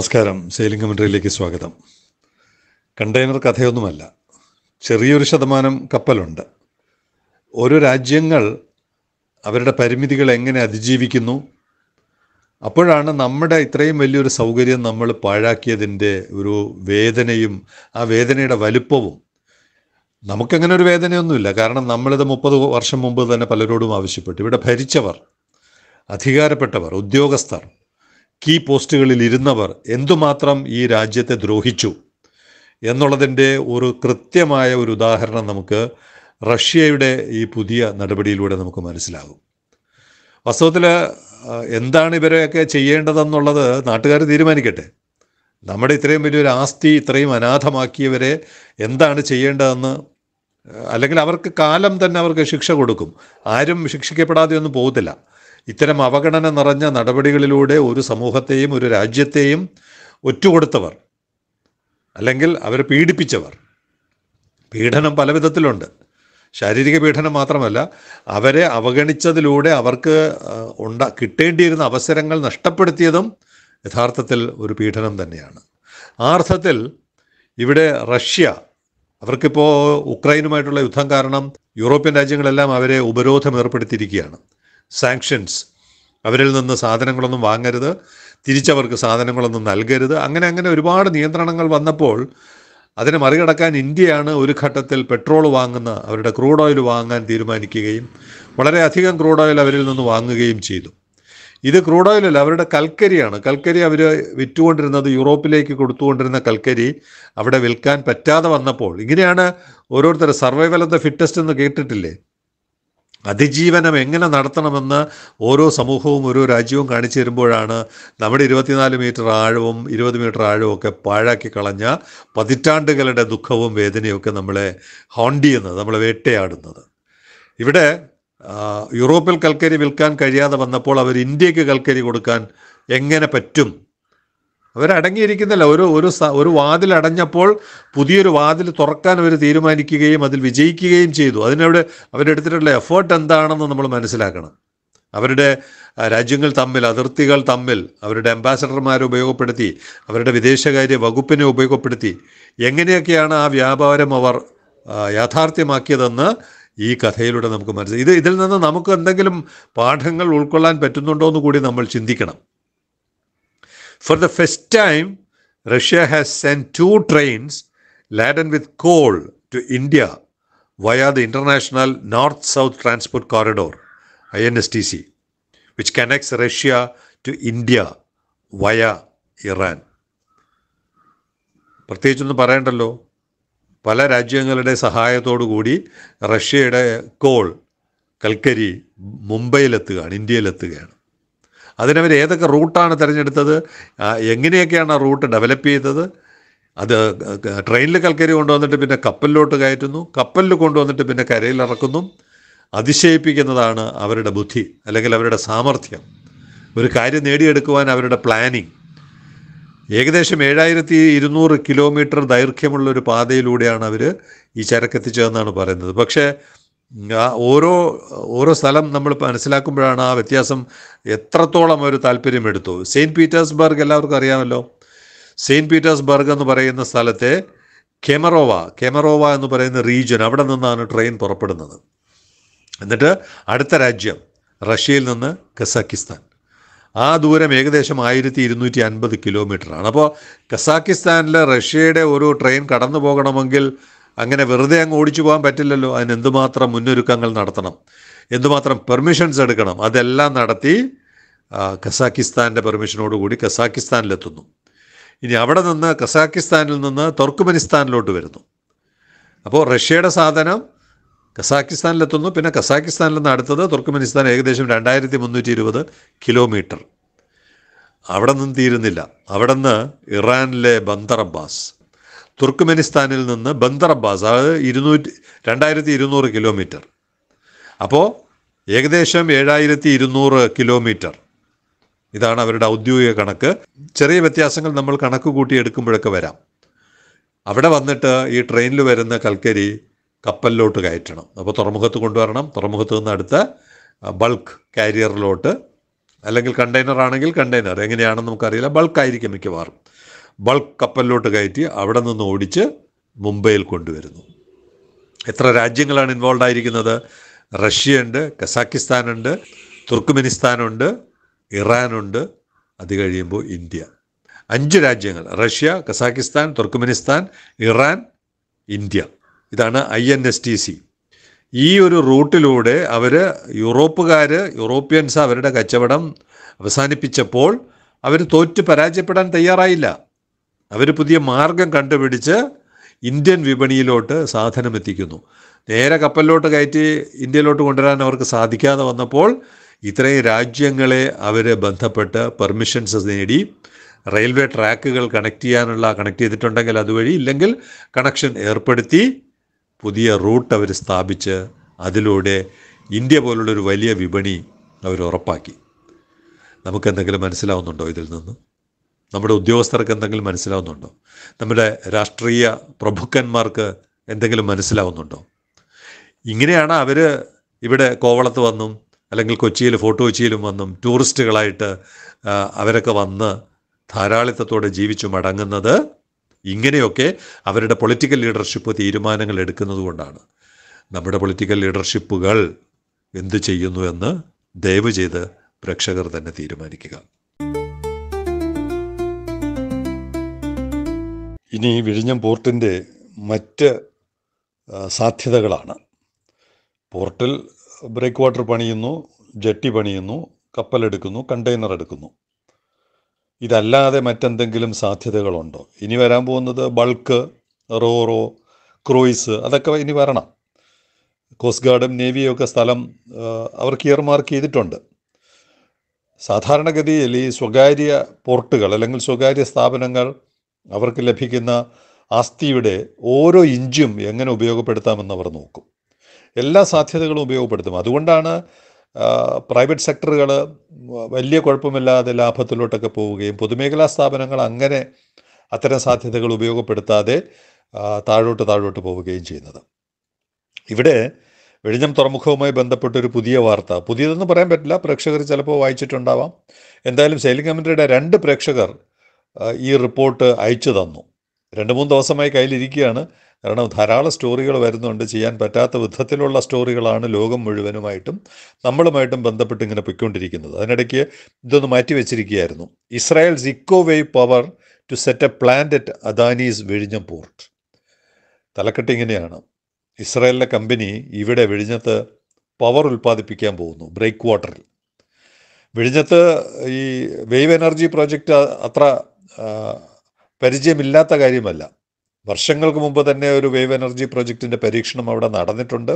നമസ്കാരം സെയിലിംഗ് കമൻട്രിയിലേക്ക് സ്വാഗതം കണ്ടെയ്നർ കഥയൊന്നുമല്ല ചെറിയൊരു ശതമാനം കപ്പലുണ്ട് ഓരോ രാജ്യങ്ങൾ അവരുടെ പരിമിതികൾ എങ്ങനെ അതിജീവിക്കുന്നു അപ്പോഴാണ് നമ്മുടെ ഇത്രയും വലിയൊരു സൗകര്യം നമ്മൾ പാഴാക്കിയതിൻ്റെ ഒരു വേദനയും ആ വേദനയുടെ വലുപ്പവും നമുക്കങ്ങനെ ഒരു വേദനയൊന്നുമില്ല കാരണം നമ്മളിത് മുപ്പത് വർഷം മുമ്പ് തന്നെ പലരോടും ആവശ്യപ്പെട്ടു ഇവിടെ ഭരിച്ചവർ അധികാരപ്പെട്ടവർ ഉദ്യോഗസ്ഥർ കീ പോസ്റ്റുകളിൽ ഇരുന്നവർ എന്തുമാത്രം ഈ രാജ്യത്തെ ദ്രോഹിച്ചു എന്നുള്ളതിൻ്റെ ഒരു കൃത്യമായ ഒരു ഉദാഹരണം നമുക്ക് റഷ്യയുടെ ഈ പുതിയ നടപടിയിലൂടെ നമുക്ക് മനസ്സിലാകും വാസ്തവത്തിൽ എന്താണ് ഇവരെയൊക്കെ ചെയ്യേണ്ടതെന്നുള്ളത് നാട്ടുകാർ തീരുമാനിക്കട്ടെ നമ്മുടെ ഇത്രയും വലിയൊരു ആസ്തി ഇത്രയും അനാഥമാക്കിയവരെ എന്താണ് ചെയ്യേണ്ടതെന്ന് അല്ലെങ്കിൽ അവർക്ക് കാലം തന്നെ അവർക്ക് ശിക്ഷ കൊടുക്കും ആരും ശിക്ഷിക്കപ്പെടാതെ ഒന്നും പോകത്തില്ല ഇത്തരം അവഗണന നിറഞ്ഞ നടപടികളിലൂടെ ഒരു സമൂഹത്തെയും ഒരു രാജ്യത്തെയും ഒറ്റുകൊടുത്തവർ അല്ലെങ്കിൽ അവരെ പീഡിപ്പിച്ചവർ പീഡനം പല വിധത്തിലുണ്ട് ശാരീരിക പീഡനം മാത്രമല്ല അവരെ അവഗണിച്ചതിലൂടെ അവർക്ക് ഉണ്ട കിട്ടേണ്ടിയിരുന്ന അവസരങ്ങൾ നഷ്ടപ്പെടുത്തിയതും യഥാർത്ഥത്തിൽ ഒരു പീഡനം തന്നെയാണ് ആ അർത്ഥത്തിൽ ഇവിടെ റഷ്യ അവർക്കിപ്പോൾ ഉക്രൈനുമായിട്ടുള്ള യുദ്ധം കാരണം യൂറോപ്യൻ രാജ്യങ്ങളെല്ലാം അവരെ ഉപരോധം ഏർപ്പെടുത്തിയിരിക്കുകയാണ് സാങ്ഷൻസ് അവരിൽ നിന്ന് സാധനങ്ങളൊന്നും വാങ്ങരുത് തിരിച്ചവർക്ക് സാധനങ്ങളൊന്നും നൽകരുത് അങ്ങനെ അങ്ങനെ ഒരുപാട് നിയന്ത്രണങ്ങൾ വന്നപ്പോൾ അതിനെ മറികടക്കാൻ ഇന്ത്യയാണ് ഒരു ഘട്ടത്തിൽ പെട്രോൾ വാങ്ങുന്ന അവരുടെ ക്രൂഡ് ഓയിൽ വാങ്ങാൻ തീരുമാനിക്കുകയും വളരെയധികം ക്രൂഡ് ഓയിൽ അവരിൽ നിന്ന് വാങ്ങുകയും ചെയ്തു ഇത് ക്രൂഡ് ഓയിലല്ല അവരുടെ കൽക്കരിയാണ് കൽക്കരി അവർ വിറ്റുകൊണ്ടിരുന്നത് യൂറോപ്പിലേക്ക് കൊടുത്തുകൊണ്ടിരുന്ന കൽക്കരി അവിടെ വിൽക്കാൻ പറ്റാതെ വന്നപ്പോൾ ഇങ്ങനെയാണ് ഓരോരുത്തർ സർവൈവൽ ഓഫ് ദ ഫിറ്റസ്റ്റ് എന്ന് കേട്ടിട്ടില്ലേ അതിജീവനം എങ്ങനെ നടത്തണമെന്ന് ഓരോ സമൂഹവും ഓരോ രാജ്യവും കാണിച്ചു തരുമ്പോഴാണ് നമ്മുടെ ഇരുപത്തിനാല് മീറ്റർ ആഴവും ഇരുപത് മീറ്റർ ആഴവും ഒക്കെ പാഴാക്കി കളഞ്ഞ പതിറ്റാണ്ടുകളുടെ ദുഃഖവും വേദനയും ഒക്കെ നമ്മളെ ഹോണ്ട് ചെയ്യുന്നത് നമ്മളെ വേട്ടയാടുന്നത് ഇവിടെ യൂറോപ്പിൽ കൽക്കരി വിൽക്കാൻ കഴിയാതെ വന്നപ്പോൾ അവർ ഇന്ത്യക്ക് കൽക്കരി കൊടുക്കാൻ എങ്ങനെ പറ്റും അവരടങ്ങിയിരിക്കുന്നില്ല ഒരു ഒരു ഒരു വാതിൽ അടഞ്ഞപ്പോൾ പുതിയൊരു വാതിൽ തുറക്കാൻ അവർ തീരുമാനിക്കുകയും അതിൽ വിജയിക്കുകയും ചെയ്തു അതിനവിടെ അവരെടുത്തിട്ടുള്ള എഫേർട്ട് എന്താണെന്ന് നമ്മൾ മനസ്സിലാക്കണം അവരുടെ രാജ്യങ്ങൾ തമ്മിൽ അതിർത്തികൾ തമ്മിൽ അവരുടെ അംബാസഡർമാരെ ഉപയോഗപ്പെടുത്തി അവരുടെ വിദേശകാര്യ വകുപ്പിനെ ഉപയോഗപ്പെടുത്തി എങ്ങനെയൊക്കെയാണ് ആ വ്യാപാരം അവർ യാഥാർത്ഥ്യമാക്കിയതെന്ന് ഈ കഥയിലൂടെ നമുക്ക് മനസ്സിലായി ഇത് ഇതിൽ നിന്ന് നമുക്ക് എന്തെങ്കിലും പാഠങ്ങൾ ഉൾക്കൊള്ളാൻ പറ്റുന്നുണ്ടോ എന്ന് കൂടി നമ്മൾ ചിന്തിക്കണം For the first time, Russia has sent two trains laden with coal to India via the International North South Transport Corridor, INSTC, which connects Russia to India via Iran പ്രത്യേകിച്ചൊന്നും പറയണ്ടല്ലോ പല രാജ്യങ്ങളുടെ കൂടി റഷ്യയുടെ കോൾ കൽക്കരി മുംബൈയിലെത്തുകയാണ് ഇന്ത്യയിലെത്തുകയാണ് അതിനവർ ഏതൊക്കെ റൂട്ടാണ് തിരഞ്ഞെടുത്തത് എങ്ങനെയൊക്കെയാണ് ആ റൂട്ട് ഡെവലപ്പ് ചെയ്തത് അത് ട്രെയിനിൽ കൽക്കരി കൊണ്ടുവന്നിട്ട് പിന്നെ കപ്പലിലോട്ട് കയറ്റുന്നു കപ്പലിൽ കൊണ്ടുവന്നിട്ട് പിന്നെ കരയിൽ ഇറക്കുന്നു അതിശയിപ്പിക്കുന്നതാണ് അവരുടെ ബുദ്ധി അല്ലെങ്കിൽ അവരുടെ സാമർഥ്യം ഒരു കാര്യം നേടിയെടുക്കുവാൻ അവരുടെ പ്ലാനിങ് ഏകദേശം ഏഴായിരത്തി ഇരുന്നൂറ് കിലോമീറ്റർ ദൈർഘ്യമുള്ള ഒരു പാതയിലൂടെയാണ് അവർ ഈ ചരക്കെത്തിച്ചതെന്നാണ് പറയുന്നത് പക്ഷേ ഓരോ ഓരോ സ്ഥലം നമ്മൾ മനസ്സിലാക്കുമ്പോഴാണ് ആ വ്യത്യാസം എത്രത്തോളം ഒരു താല്പര്യം എടുത്തു സെയിൻറ്റ് പീറ്റേഴ്സ്ബർഗ് എല്ലാവർക്കും അറിയാമല്ലോ സെയിൻറ്റ് പീറ്റേഴ്സ്ബർഗ് എന്ന് പറയുന്ന സ്ഥലത്തെ കെമറോവ കെമറോവ എന്ന് പറയുന്ന റീജിയൻ അവിടെ നിന്നാണ് ട്രെയിൻ പുറപ്പെടുന്നത് എന്നിട്ട് അടുത്ത രാജ്യം റഷ്യയിൽ നിന്ന് കസാക്കിസ്ഥാൻ ആ ദൂരം ഏകദേശം ആയിരത്തി ഇരുന്നൂറ്റി അൻപത് കിലോമീറ്ററാണ് അപ്പോൾ കസാക്കിസ്ഥാനിലെ റഷ്യയുടെ ഒരു ട്രെയിൻ കടന്നു പോകണമെങ്കിൽ അങ്ങനെ വെറുതെ അങ്ങ് ഓടിച്ചു പോകാൻ പറ്റില്ലല്ലോ അതിന് എന്തുമാത്രം മുന്നൊരുക്കങ്ങൾ നടത്തണം എന്തുമാത്രം പെർമിഷൻസ് എടുക്കണം അതെല്ലാം നടത്തി ഖസാക്കിസ്ഥാൻ്റെ പെർമിഷനോടുകൂടി ഖസാക്കിസ്ഥാനിലെത്തുന്നു ഇനി അവിടെ നിന്ന് ഖസാക്കിസ്ഥാനിൽ നിന്ന് തുർക്കുമനിസ്ഥാനിലോട്ട് വരുന്നു അപ്പോൾ റഷ്യയുടെ സാധനം ഖസാക്കിസ്ഥാനിലെത്തുന്നു പിന്നെ ഖസാക്കിസ്ഥാനിൽ നിന്ന് അടുത്തത് തുർക്കുമനിസ്ഥാൻ ഏകദേശം രണ്ടായിരത്തി മുന്നൂറ്റി ഇരുപത് കിലോമീറ്റർ അവിടെ നിന്ന് തീരുന്നില്ല അവിടെ നിന്ന് ഇറാനിലെ ബന്ദർ അബ്ബാസ് തുർക്ക്മെനിസ്ഥാനിൽ നിന്ന് ബന്ദർ അബ്ബാസ് അതായത് ഇരുന്നൂറ്റി രണ്ടായിരത്തി ഇരുന്നൂറ് കിലോമീറ്റർ അപ്പോൾ ഏകദേശം ഏഴായിരത്തി ഇരുന്നൂറ് കിലോമീറ്റർ ഇതാണ് അവരുടെ ഔദ്യോഗിക കണക്ക് ചെറിയ വ്യത്യാസങ്ങൾ നമ്മൾ കണക്ക് കൂട്ടി എടുക്കുമ്പോഴൊക്കെ വരാം അവിടെ വന്നിട്ട് ഈ ട്രെയിനിൽ വരുന്ന കൽക്കരി കപ്പലിലോട്ട് കയറ്റണം അപ്പോൾ തുറമുഖത്ത് കൊണ്ടുവരണം തുറമുഖത്ത് നിന്ന് അടുത്ത ബൾക്ക് കാരിയറിലോട്ട് അല്ലെങ്കിൽ കണ്ടെയ്നർ ആണെങ്കിൽ കണ്ടെയ്നർ എങ്ങനെയാണെന്ന് നമുക്കറിയില്ല ബൾക്കായിരിക്കും മിക്കവാറും ബൾക്ക് കപ്പലിലോട്ട് കയറ്റി അവിടെ നിന്ന് ഓടിച്ച് മുംബൈയിൽ കൊണ്ടുവരുന്നു എത്ര രാജ്യങ്ങളാണ് ഇൻവോൾവ് ആയിരിക്കുന്നത് റഷ്യ ഉണ്ട് കസാക്കിസ്ഥാനുണ്ട് തുർക്ക്മെനിസ്ഥാനുണ്ട് ഇറാനുണ്ട് അത് കഴിയുമ്പോൾ ഇന്ത്യ അഞ്ച് രാജ്യങ്ങൾ Russia Kazakhstan Turkmenistan Iran India ഇതാണ് I N S T C ഈ ഒരു റൂട്ടിലൂടെ അവർ യൂറോപ്പുകാർ യൂറോപ്യൻസ് അവരുടെ കച്ചവടം അവസാനിപ്പിച്ചപ്പോൾ അവർ തോറ്റ് പരാജയപ്പെടാൻ തയ്യാറായില്ല അവർ പുതിയ മാർഗം കണ്ടുപിടിച്ച് ഇന്ത്യൻ വിപണിയിലോട്ട് സാധനം എത്തിക്കുന്നു നേരെ കപ്പലിലോട്ട് കയറ്റി ഇന്ത്യയിലോട്ട് കൊണ്ടുവരാൻ അവർക്ക് സാധിക്കാതെ വന്നപ്പോൾ ഇത്രയും രാജ്യങ്ങളെ അവർ ബന്ധപ്പെട്ട് പെർമിഷൻസ് നേടി റെയിൽവേ ട്രാക്കുകൾ കണക്ട് ചെയ്യാനുള്ള കണക്ട് ചെയ്തിട്ടുണ്ടെങ്കിൽ അതുവഴി ഇല്ലെങ്കിൽ കണക്ഷൻ ഏർപ്പെടുത്തി പുതിയ റൂട്ട് അവർ സ്ഥാപിച്ച് അതിലൂടെ ഇന്ത്യ പോലുള്ളൊരു വലിയ വിപണി അവർ ഉറപ്പാക്കി നമുക്കെന്തെങ്കിലും മനസ്സിലാവുന്നുണ്ടോ ഇതിൽ നിന്ന് നമ്മുടെ ഉദ്യോഗസ്ഥർക്ക് എന്തെങ്കിലും മനസ്സിലാവുന്നുണ്ടോ നമ്മുടെ രാഷ്ട്രീയ പ്രഭുക്കന്മാർക്ക് എന്തെങ്കിലും മനസ്സിലാവുന്നുണ്ടോ ഇങ്ങനെയാണ് അവർ ഇവിടെ കോവളത്ത് വന്നും അല്ലെങ്കിൽ കൊച്ചിയിൽ ഫോർട്ട് കൊച്ചിയിലും വന്നും ടൂറിസ്റ്റുകളായിട്ട് അവരൊക്കെ വന്ന് ധാരാളിത്തത്തോടെ ജീവിച്ചു മടങ്ങുന്നത് ഇങ്ങനെയൊക്കെ അവരുടെ പൊളിറ്റിക്കൽ ലീഡർഷിപ്പ് തീരുമാനങ്ങൾ എടുക്കുന്നത് കൊണ്ടാണ് നമ്മുടെ പൊളിറ്റിക്കൽ ലീഡർഷിപ്പുകൾ എന്തു ചെയ്യുന്നു എന്ന് ദയവ് ചെയ്ത് പ്രേക്ഷകർ തന്നെ തീരുമാനിക്കുക ഇനി വിഴിഞ്ഞം പോർട്ടിൻ്റെ മറ്റ് സാധ്യതകളാണ് പോർട്ടിൽ ബ്രേക്ക് വാട്ടർ പണിയുന്നു ജെട്ടി പണിയുന്നു കപ്പലെടുക്കുന്നു കണ്ടെയ്നർ എടുക്കുന്നു ഇതല്ലാതെ മറ്റെന്തെങ്കിലും സാധ്യതകളുണ്ടോ ഇനി വരാൻ പോകുന്നത് ബൾക്ക് റോറോ ക്രൂയിസ് അതൊക്കെ ഇനി വരണം കോസ്റ്റ് ഗാർഡും നേവിയും ഒക്കെ സ്ഥലം അവർക്ക് ഇയർമാർക്ക് ചെയ്തിട്ടുണ്ട് സാധാരണഗതിയിൽ ഈ സ്വകാര്യ പോർട്ടുകൾ അല്ലെങ്കിൽ സ്വകാര്യ സ്ഥാപനങ്ങൾ അവർക്ക് ലഭിക്കുന്ന ആസ്തിയുടെ ഓരോ ഇഞ്ചും എങ്ങനെ ഉപയോഗപ്പെടുത്താമെന്ന് അവർ നോക്കും എല്ലാ സാധ്യതകളും ഉപയോഗപ്പെടുത്തും അതുകൊണ്ടാണ് പ്രൈവറ്റ് സെക്ടറുകൾ വലിയ കുഴപ്പമില്ലാതെ ലാഭത്തിലോട്ടൊക്കെ പോവുകയും പൊതുമേഖലാ സ്ഥാപനങ്ങൾ അങ്ങനെ അത്തരം സാധ്യതകൾ ഉപയോഗപ്പെടുത്താതെ താഴോട്ട് താഴോട്ട് പോവുകയും ചെയ്യുന്നത് ഇവിടെ വെടിഞ്ഞം തുറമുഖവുമായി ബന്ധപ്പെട്ട ഒരു പുതിയ വാർത്ത പുതിയതെന്ന് പറയാൻ പറ്റില്ല പ്രേക്ഷകർ ചിലപ്പോൾ വായിച്ചിട്ടുണ്ടാവാം എന്തായാലും സെയിലിംഗ് കമ്മിറ്റിയുടെ രണ്ട് പ്രേക്ഷകർ ഈ റിപ്പോർട്ട് അയച്ചു തന്നു രണ്ട് മൂന്ന് ദിവസമായി കയ്യിലിരിക്കുകയാണ് കാരണം ധാരാളം സ്റ്റോറികൾ വരുന്നുണ്ട് ചെയ്യാൻ പറ്റാത്ത വിധത്തിലുള്ള സ്റ്റോറികളാണ് ലോകം മുഴുവനുമായിട്ടും നമ്മളുമായിട്ടും ബന്ധപ്പെട്ട് ഇങ്ങനെ പൊയ്ക്കൊണ്ടിരിക്കുന്നത് അതിനിടയ്ക്ക് ഇതൊന്ന് മാറ്റി വെച്ചിരിക്കുകയായിരുന്നു Israel's eco wave power to set a plant at Adani's വെഴിഞ്ഞ പോർട്ട് തലക്കെട്ട് ഇങ്ങനെയാണ് ഇസ്രായേലിലെ കമ്പനി ഇവിടെ വെഴിഞ്ഞത്ത് പവർ ഉൽപ്പാദിപ്പിക്കാൻ പോകുന്നു ബ്രേക്ക് വാട്ടറിൽ വെഴിഞ്ഞത്ത് ഈ വേവ് എനർജി പ്രോജക്റ്റ് അത്ര പരിചയമില്ലാത്ത കാര്യമല്ല വർഷങ്ങൾക്ക് മുമ്പ് തന്നെ ഒരു വേവ് എനർജി പ്രൊജക്റ്റിൻ്റെ പരീക്ഷണം അവിടെ നടന്നിട്ടുണ്ട്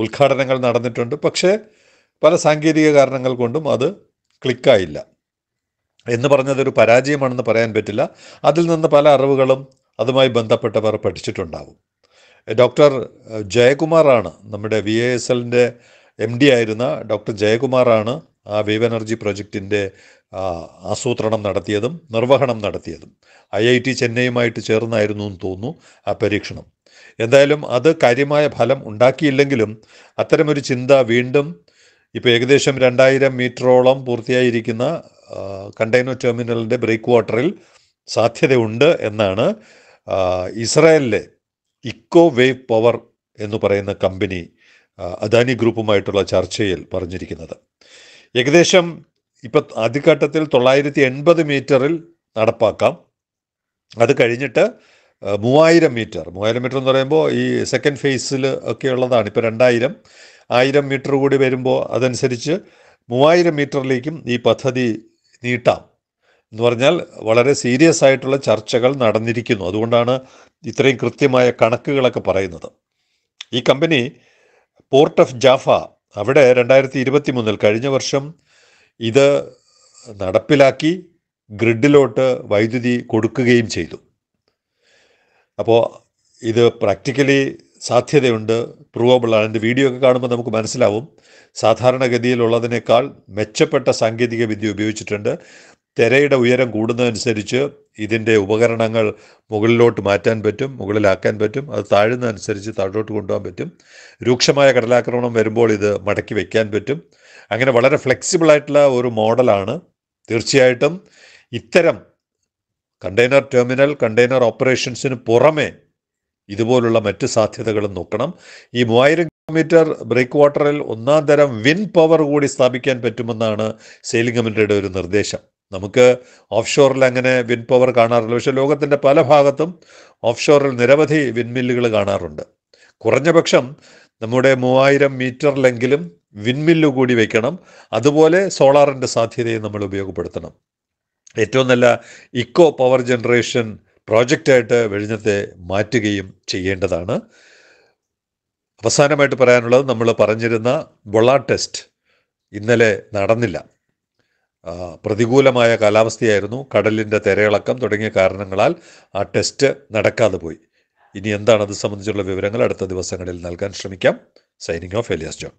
ഉദ്ഘാടനങ്ങൾ നടന്നിട്ടുണ്ട് പക്ഷേ പല സാങ്കേതിക കാരണങ്ങൾ കൊണ്ടും അത് ക്ലിക്കായില്ല എന്ന് പറഞ്ഞത് ഒരു പരാജയമാണെന്ന് പറയാൻ പറ്റില്ല അതിൽ നിന്ന് പല അറിവുകളും അതുമായി ബന്ധപ്പെട്ടവർ പഠിച്ചിട്ടുണ്ടാവും ഡോക്ടർ ജയകുമാറാണ് നമ്മുടെ വി എ എസ് എല്ലിൻ്റെ എം ഡി ആയിരുന്ന ഡോക്ടർ ജയകുമാറാണ് ആ വേവ് എനർജി പ്രൊജക്റ്റിൻ്റെ ആസൂത്രണം നടത്തിയതും നിർവഹണം നടത്തിയതും ഐ ഐ ടി ചെന്നൈയുമായിട്ട് ചേർന്നായിരുന്നു എന്ന് തോന്നുന്നു ആ പരീക്ഷണം എന്തായാലും അത് കാര്യമായ ഫലം ഉണ്ടാക്കിയില്ലെങ്കിലും അത്തരമൊരു ചിന്ത വീണ്ടും ഇപ്പോൾ ഏകദേശം രണ്ടായിരം മീറ്ററോളം പൂർത്തിയായിരിക്കുന്ന കണ്ടെയ്നർ ടെർമിനലിൻ്റെ ബ്രേക്ക് വാട്ടറിൽ സാധ്യതയുണ്ട് എന്നാണ് ഇസ്രായേലിലെ ഇക്കോ വേവ് പവർ എന്ന് പറയുന്ന കമ്പനി അദാനി ഗ്രൂപ്പുമായിട്ടുള്ള ചർച്ചയിൽ പറഞ്ഞിരിക്കുന്നത് ഏകദേശം ഇപ്പം ആദ്യഘട്ടത്തിൽ തൊള്ളായിരത്തി എൺപത് മീറ്ററിൽ നടപ്പാക്കാം അത് കഴിഞ്ഞിട്ട് മൂവായിരം മീറ്റർ മൂവായിരം മീറ്റർ എന്ന് പറയുമ്പോൾ ഈ സെക്കൻഡ് ഫേസിൽ ഒക്കെ ഉള്ളതാണ് ഇപ്പോൾ രണ്ടായിരം ആയിരം മീറ്റർ കൂടി വരുമ്പോൾ അതനുസരിച്ച് മൂവായിരം മീറ്ററിലേക്കും ഈ പദ്ധതി നീട്ടാം എന്ന് പറഞ്ഞാൽ വളരെ സീരിയസ് ആയിട്ടുള്ള ചർച്ചകൾ നടന്നിരിക്കുന്നു അതുകൊണ്ടാണ് ഇത്രയും കൃത്യമായ കണക്കുകളൊക്കെ പറയുന്നത് ഈ കമ്പനി പോർട്ട് ഓഫ് ജാഫ അവിടെ രണ്ടായിരത്തി ഇരുപത്തി മൂന്നിൽ കഴിഞ്ഞ വർഷം ഇത് നടപ്പിലാക്കി ഗ്രിഡിലോട്ട് വൈദ്യുതി കൊടുക്കുകയും ചെയ്തു അപ്പോൾ ഇത് പ്രാക്ടിക്കലി സാധ്യതയുണ്ട് പ്രൂവബിൾ ആണ് എൻ്റെ വീഡിയോ ഒക്കെ കാണുമ്പോൾ നമുക്ക് മനസ്സിലാവും സാധാരണഗതിയിലുള്ളതിനേക്കാൾ മെച്ചപ്പെട്ട സാങ്കേതിക വിദ്യ ഉപയോഗിച്ചിട്ടുണ്ട് തിരയുടെ ഉയരം കൂടുന്നതനുസരിച്ച് ഇതിൻ്റെ ഉപകരണങ്ങൾ മുകളിലോട്ട് മാറ്റാൻ പറ്റും മുകളിലാക്കാൻ പറ്റും അത് താഴുന്നതനുസരിച്ച് താഴോട്ട് കൊണ്ടുപോകാൻ പറ്റും രൂക്ഷമായ കടലാക്രമണം വരുമ്പോൾ ഇത് മടക്കി വയ്ക്കാൻ പറ്റും അങ്ങനെ വളരെ ഫ്ലെക്സിബിൾ ആയിട്ടുള്ള ഒരു മോഡലാണ് തീർച്ചയായിട്ടും ഇത്തരം കണ്ടെയ്നർ ടെർമിനൽ കണ്ടെയ്നർ ഓപ്പറേഷൻസിന് പുറമേ ഇതുപോലുള്ള മറ്റ് സാധ്യതകളും നോക്കണം ഈ മൂവായിരം കിലോമീറ്റർ ബ്രേക്ക് വാട്ടറിൽ ഒന്നാം തരം വിൻ പവർ കൂടി സ്ഥാപിക്കാൻ പറ്റുമെന്നാണ് സെയിലിംഗ് കമ്മിറ്റിയുടെ ഒരു നിർദ്ദേശം നമുക്ക് ഓഫ്ഷോറിൽ അങ്ങനെ വിൻ പവർ കാണാറില്ല പക്ഷേ ലോകത്തിൻ്റെ പല ഭാഗത്തും ഓഫ്ഷോറിൽ നിരവധി വിൻമില്ലുകൾ കാണാറുണ്ട് കുറഞ്ഞ പക്ഷം നമ്മുടെ മൂവായിരം മീറ്ററിലെങ്കിലും വിൻമില്ല് കൂടി വയ്ക്കണം അതുപോലെ സോളാറിൻ്റെ സാധ്യതയും നമ്മൾ ഉപയോഗപ്പെടുത്തണം ഏറ്റവും നല്ല ഇക്കോ പവർ ജനറേഷൻ പ്രോജക്റ്റായിട്ട് വെഴിഞ്ഞത്തെ മാറ്റുകയും ചെയ്യേണ്ടതാണ് അവസാനമായിട്ട് പറയാനുള്ളത് നമ്മൾ പറഞ്ഞിരുന്ന ബൊള്ള ടെസ്റ്റ് ഇന്നലെ നടന്നില്ല പ്രതികൂലമായ കാലാവസ്ഥയായിരുന്നു കടലിൻ്റെ തിരയിളക്കം തുടങ്ങിയ കാരണങ്ങളാൽ ആ ടെസ്റ്റ് നടക്കാതെ പോയി ഇനി എന്താണ് അത് സംബന്ധിച്ചുള്ള വിവരങ്ങൾ അടുത്ത ദിവസങ്ങളിൽ നൽകാൻ ശ്രമിക്കാം സൈനിങ് ഓഫ് എലിയാസ് ജോൺ